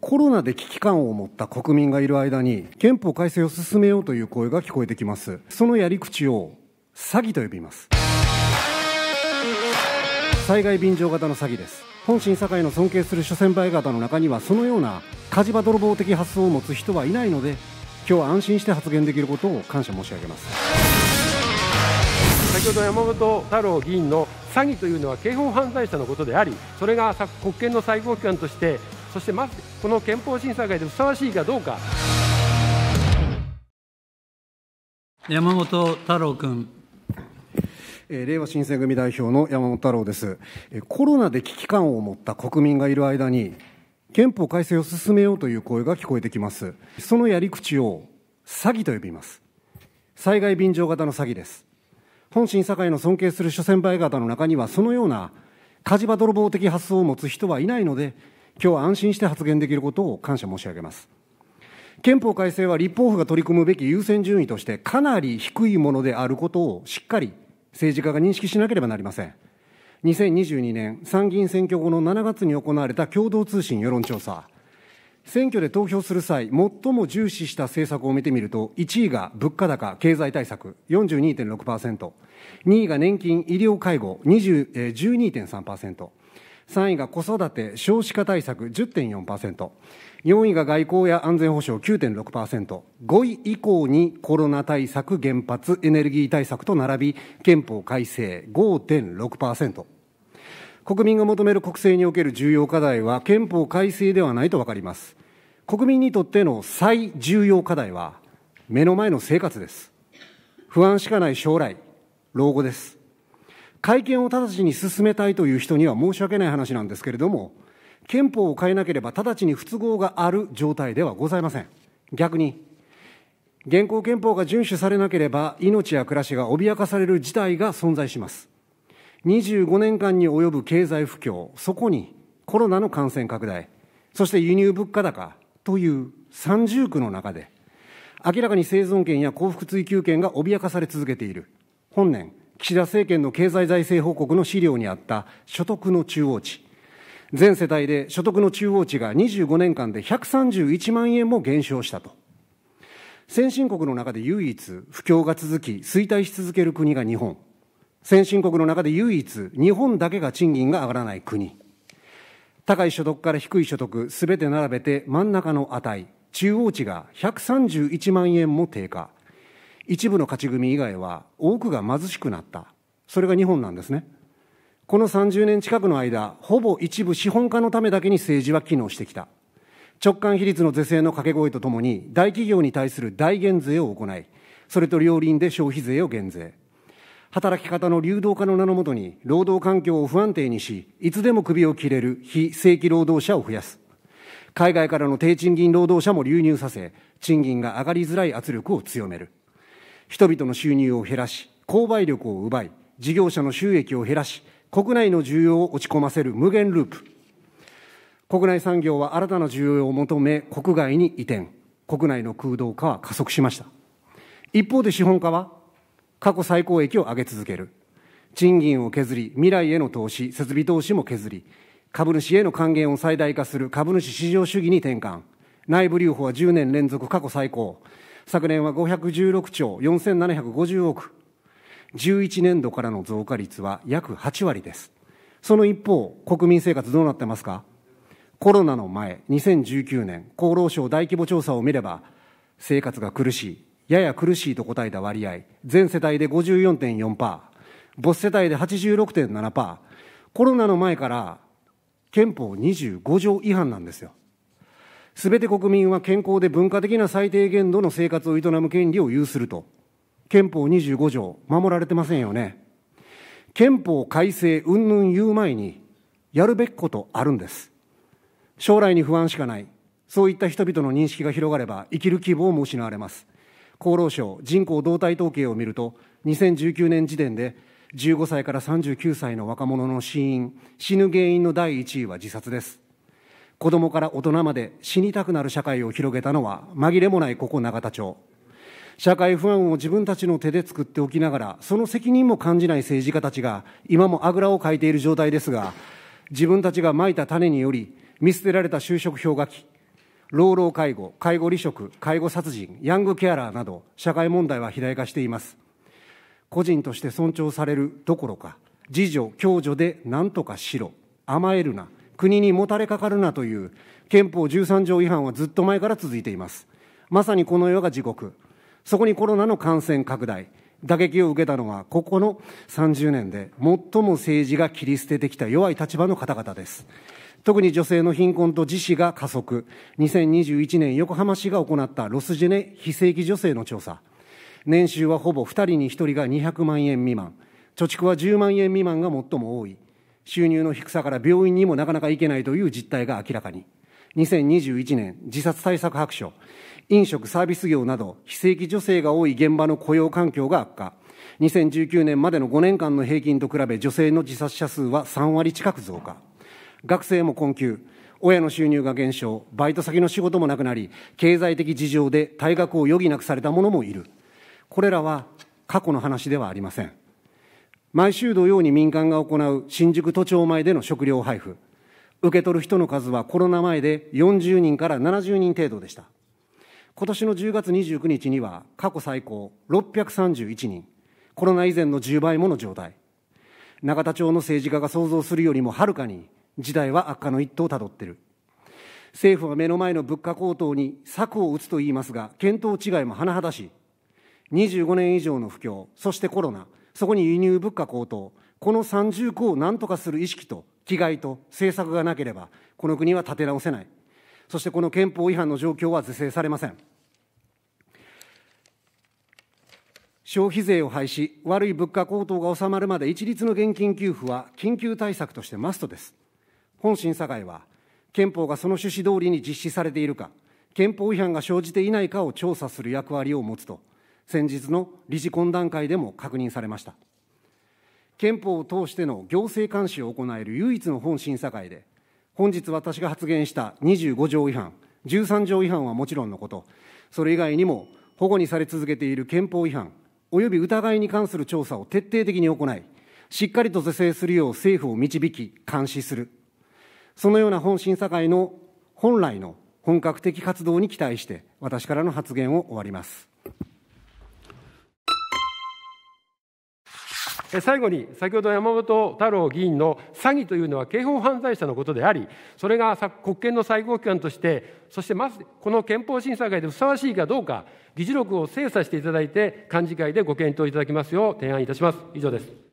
コロナで危機感を持った国民がいる間に憲法改正を進めようという声が聞こえてきますそのやり口を詐欺と呼びます災害便乗型の詐欺です本審査会の尊敬する諸先輩方の中にはそのような火事場泥棒的発想を持つ人はいないので今日は安心して発言できることを感謝申し上げます先ほど山本太郎議員の詐欺というのは刑法犯罪者のことでありそれが国権の最高機関としてそしてまずこの憲法審査会でふさわしいかどうか。山本太郎君。令和新選組代表の山本太郎です。コロナで危機感を持った国民がいる間に、憲法改正を進めようという声が聞こえてきます。そのやり口を詐欺と呼びます。災害便乗型の詐欺です。本審査会の尊敬する諸先輩方の中には、そのような火事場泥棒的発想を持つ人はいないので、今日は安心して発言できることを感謝申し上げます。憲法改正は立法府が取り組むべき優先順位としてかなり低いものであることをしっかり政治家が認識しなければなりません。2022年参議院選挙後の7月に行われた共同通信世論調査。選挙で投票する際、最も重視した政策を見てみると、1位が物価高、経済対策、42.6%、2位が年金、医療介護、12.3%、3位が子育て・少子化対策10.4%、4位が外交や安全保障9.6%、5位以降にコロナ対策、原発、エネルギー対策と並び、憲法改正5.6%。国民が求める国政における重要課題は憲法改正ではないとわかります。国民にとっての最重要課題は、目の前の生活です。不安しかない将来、老後です。会見を直ちに進めたいという人には申し訳ない話なんですけれども、憲法を変えなければ直ちに不都合がある状態ではございません。逆に、現行憲法が遵守されなければ命や暮らしが脅かされる事態が存在します。25年間に及ぶ経済不況、そこにコロナの感染拡大、そして輸入物価高という三重苦の中で、明らかに生存権や幸福追求権が脅かされ続けている。本年、岸田政権の経済財政報告の資料にあった所得の中央値、全世帯で所得の中央値が25年間で131万円も減少したと。先進国の中で唯一不況が続き衰退し続ける国が日本。先進国の中で唯一日本だけが賃金が上がらない国。高い所得から低い所得すべて並べて真ん中の値、中央値が131万円も低下。一部の勝ち組以外は多くが貧しくなったそれが日本なんですねこの30年近くの間ほぼ一部資本家のためだけに政治は機能してきた直感比率の是正の掛け声とともに大企業に対する大減税を行いそれと両輪で消費税を減税働き方の流動化の名のもとに労働環境を不安定にしいつでも首を切れる非正規労働者を増やす海外からの低賃金労働者も流入させ賃金が上がりづらい圧力を強める人々の収入を減らし、購買力を奪い、事業者の収益を減らし、国内の需要を落ち込ませる無限ループ。国内産業は新たな需要を求め、国外に移転。国内の空洞化は加速しました。一方で資本家は、過去最高益を上げ続ける。賃金を削り、未来への投資、設備投資も削り、株主への還元を最大化する株主至上主義に転換。内部留保は10年連続過去最高。昨年は516兆4750億、11年度からの増加率は約8割です。その一方、国民生活どうなってますかコロナの前、2019年、厚労省大規模調査を見れば、生活が苦しい、やや苦しいと答えた割合、全世帯で54.4%、母子世帯で86.7%、コロナの前から憲法25条違反なんですよ。すべて国民は健康で文化的な最低限度の生活を営む権利を有すると。憲法25条、守られてませんよね。憲法改正云々言う前に、やるべきことあるんです。将来に不安しかない。そういった人々の認識が広がれば、生きる希望も失われます。厚労省人口動態統計を見ると、2019年時点で、15歳から39歳の若者の死因、死ぬ原因の第1位は自殺です。子供から大人まで死にたくなる社会を広げたのは紛れもないここ永田町。社会不安を自分たちの手で作っておきながら、その責任も感じない政治家たちが今もあぐらをかいている状態ですが、自分たちがまいた種により、見捨てられた就職氷河期、老老介護、介護離職、介護殺人、ヤングケアラーなど、社会問題は肥大化しています。個人として尊重されるどころか、自助、共助で何とかしろ、甘えるな、国にもたれかかるなという憲法13条違反はずっと前から続いています。まさにこの世が地獄。そこにコロナの感染拡大、打撃を受けたのは、ここの30年で最も政治が切り捨ててきた弱い立場の方々です。特に女性の貧困と自死が加速。2021年横浜市が行ったロスジェネ非正規女性の調査。年収はほぼ2人に1人が200万円未満。貯蓄は10万円未満が最も多い。収入の低さから病院にもなかなか行けないという実態が明らかに。2021年自殺対策白書、飲食サービス業など非正規女性が多い現場の雇用環境が悪化。2019年までの5年間の平均と比べ女性の自殺者数は3割近く増加。学生も困窮。親の収入が減少、バイト先の仕事もなくなり、経済的事情で退学を余儀なくされた者もいる。これらは過去の話ではありません。毎週土曜に民間が行う新宿都庁前での食料配布、受け取る人の数はコロナ前で40人から70人程度でした。今年の10月29日には過去最高631人、コロナ以前の10倍もの状態。永田町の政治家が想像するよりもはるかに時代は悪化の一途をたどっている。政府は目の前の物価高騰に策を打つと言いますが、見当違いも甚だしい。25年以上の不況、そしてコロナ、そこに輸入物価高騰、この三重苦を何とかする意識と気概と政策がなければ、この国は立て直せない。そしてこの憲法違反の状況は是正されません。消費税を廃止、悪い物価高騰が収まるまで一律の現金給付は緊急対策としてマストです。本審査会は、憲法がその趣旨通りに実施されているか、憲法違反が生じていないかを調査する役割を持つと先日の理事懇談会でも確認されました憲法を通しての行政監視を行える唯一の本審査会で本日私が発言した25条違反13条違反はもちろんのことそれ以外にも保護にされ続けている憲法違反及び疑いに関する調査を徹底的に行いしっかりと是正するよう政府を導き監視するそのような本審査会の本来の本格的活動に期待して私からの発言を終わります最後に先ほど山本太郎議員の詐欺というのは刑法犯罪者のことでありそれが国権の最高機関としてそしてまずこの憲法審査会でふさわしいかどうか議事録を精査していただいて幹事会でご検討いただきますよう提案いたします以上です